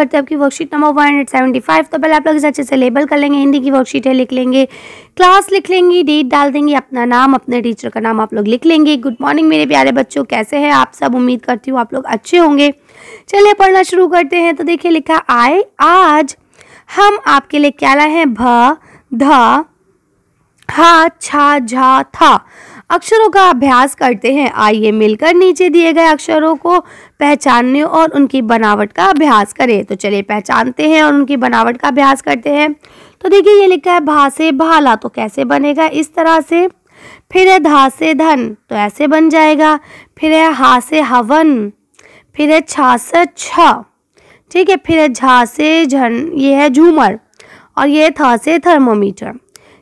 करते हैं आपकी worksheet number one hundred seventy five तो पहले आप लोग इसे अच्छे से लेबल कर लेंगे हिंदी की वर्कशीट है लिख लेंगे क्लास लिख लेंगे डेट डाल देंगे अपना नाम अपने टीचर का नाम आप लोग लिख लेंगे गुड मॉर्निंग मेरे प्यारे बच्चों कैसे हैं आप सब उम्मीद करती हूँ आप लोग अच्छे होंगे चलिए पढ़ना शुरू करते हैं तो देखिए लिखा आए आज हम आपके लिए क्या लाए हैं भ ध हा छा झा था अक्षरों का अभ्यास करते हैं आइए मिलकर नीचे दिए गए अक्षरों को पहचानने और उनकी बनावट का अभ्यास करें तो चलिए पहचानते हैं और उनकी बनावट का अभ्यास करते हैं तो देखिए ये लिखा है भासे भाला तो कैसे बनेगा इस तरह से फिर है धासे धन तो ऐसे बन जाएगा फिर है हासे हवन फिर है छास छ ठीक है फिर है झासे झन ये है झूमर और ये था से थर्मोमीटर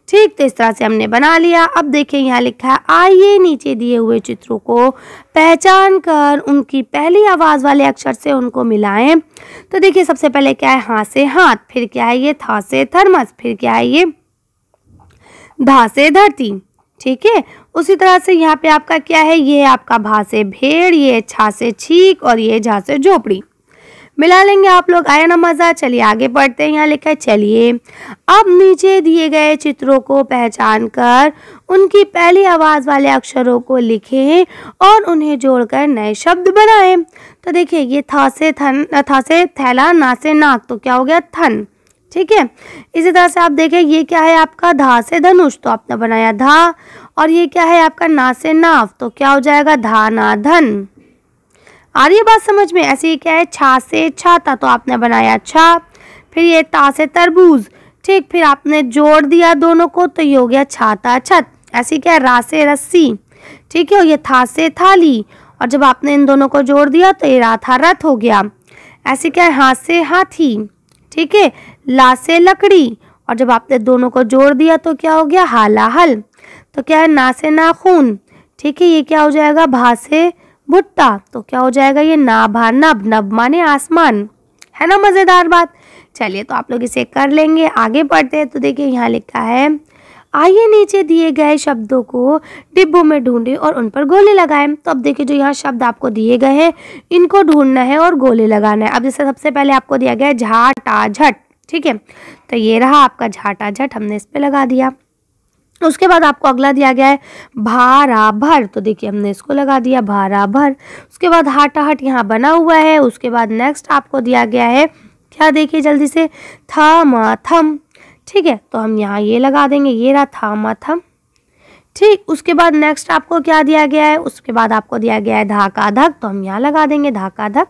ठीक तो इस तरह से हमने बना लिया अब देखें यहाँ लिखा है आइए नीचे दिए हुए चित्रों को पहचान कर उनकी पहली आवाज़ वाले अक्षर से उनको मिलाएं तो देखिए सबसे पहले क्या है हाथ से हाथ फिर क्या है ये था से थर्मस फिर क्या है ये धा से धरती ठीक है उसी तरह से यहाँ पे आपका क्या है ये आपका भा से भेड़ ये छा से छीक और ये झा से झोपड़ी मिला लेंगे आप लोग आया ना मज़ा चलिए आगे बढ़ते हैं यहाँ लिखा है चलिए अब नीचे दिए गए चित्रों को पहचान कर उनकी पहली आवाज़ वाले अक्षरों को लिखें और उन्हें जोड़कर नए शब्द बनाएं तो देखिए ये था से थन था से थैला ना से नाक तो क्या हो गया थन ठीक है इसी तरह से आप देखें ये क्या है आपका धा से धनुष तो आपने बनाया धा और ये क्या है आपका ना से नाव तो क्या हो जाएगा धा ना धन आ रही है बात समझ में ऐसे ही क्या है छा से छाता तो आपने बनाया छा फिर ये ता से तरबूज ठीक फिर आपने जोड़ दिया दोनों को तो ये हो गया छाता छत ऐसी क्या है रा से रस्सी ठीक है और ये था से थाली और जब आपने इन दोनों को जोड़ दिया तो ये राथा रथ हो गया ऐसे क्या है हाथ से हाथी ठीक है ला से लकड़ी और जब आपने दोनों को जोड़ दिया तो क्या हो गया हाला हल तो क्या है ना से नाखून ठीक है ये क्या हो जाएगा भा से भुट्टा तो क्या हो जाएगा ये नाभा हाँ, नब नब माने आसमान है ना मज़ेदार बात चलिए तो आप लोग इसे कर लेंगे आगे पढ़ते हैं तो देखिए यहाँ लिखा है आइए नीचे दिए गए शब्दों को डिब्बों में ढूंढें और उन पर गोले लगाएं तो अब देखिए जो यहाँ शब्द आपको दिए गए हैं इनको ढूंढना है और गोले लगाना है अब जैसे सबसे पहले आपको दिया गया है झाटा झट ठीक है तो ये रहा आपका झाटा झट हमने इस पर लगा दिया उसके बाद आपको अगला दिया गया है भारा भर तो देखिए हमने इसको लगा दिया भारा भर उसके बाद हाटाहट यहाँ बना हुआ है उसके बाद नेक्स्ट आपको दिया गया है क्या देखिए जल्दी से थमा थम ठीक है तो हम यहाँ ये लगा देंगे ये रहा था थम ठीक उसके बाद नेक्स्ट आपको क्या दिया गया है उसके बाद आपको दिया गया है धाका धक तो हम यहाँ लगा देंगे धाका धक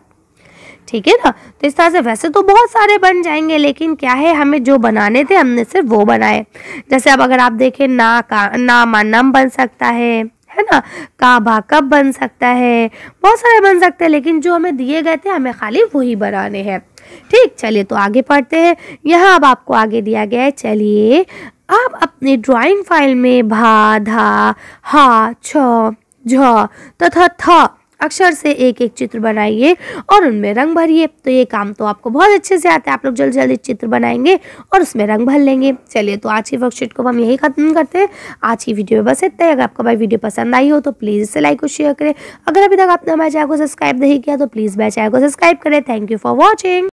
ठीक है ना तो इस तरह से वैसे तो बहुत सारे बन जाएंगे लेकिन क्या है हमें जो बनाने थे हमने सिर्फ वो बनाए जैसे अब अगर आप देखें ना का ना मानम बन सकता है है ना का कब बन सकता है बहुत सारे बन सकते हैं लेकिन जो हमें दिए गए थे हमें खाली वही बनाने हैं ठीक चलिए तो आगे पढ़ते हैं यहाँ अब आपको आगे दिया गया है चलिए आप अपनी ड्राइंग फाइल में भा धा हा छ झ तथा था अक्षर से एक एक चित्र बनाइए और उनमें रंग भरिए तो ये काम तो आपको बहुत अच्छे से आता है आप लोग जल्दी जल्दी चित्र बनाएंगे और उसमें रंग भर लेंगे चलिए तो आज की वर्कशीट को हम यही खत्म करते हैं आज की वीडियो में बस इतना ही अगर आपको भाई वीडियो पसंद आई हो तो प्लीज़ इसे लाइक और शेयर करें अगर अभी तक आपने हमारे चैनल को सब्सक्राइब नहीं किया तो प्लीज़ मेरे चैनल को सब्सक्राइब करें थैंक यू फॉर वॉचिंग